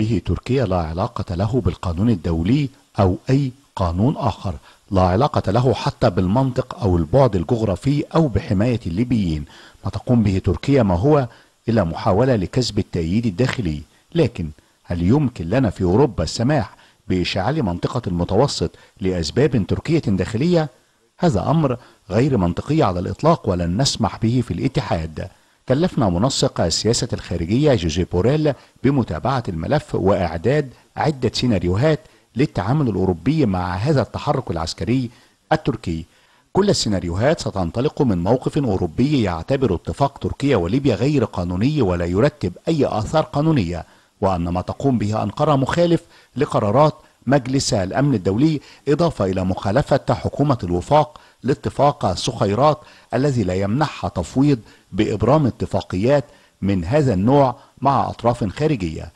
به تركيا لا علاقة له بالقانون الدولي أو أي قانون آخر لا علاقة له حتى بالمنطق أو البعد الجغرافي أو بحماية الليبيين ما تقوم به تركيا ما هو إلا محاولة لكسب التأييد الداخلي لكن هل يمكن لنا في أوروبا السماح بإشعال منطقة المتوسط لأسباب تركية داخلية؟ هذا أمر غير منطقي على الإطلاق ولن نسمح به في الاتحاد كلفنا منسق السياسة الخارجية جوزي بوريل بمتابعة الملف وإعداد عدة سيناريوهات للتعامل الأوروبي مع هذا التحرك العسكري التركي كل السيناريوهات ستنطلق من موقف أوروبي يعتبر اتفاق تركيا وليبيا غير قانوني ولا يرتب أي آثار قانونية وأن ما تقوم به أنقرة مخالف لقرارات مجلس الأمن الدولي إضافة إلى مخالفة حكومة الوفاق لاتفاق سخيرات الذي لا يمنحها تفويض بإبرام اتفاقيات من هذا النوع مع أطراف خارجية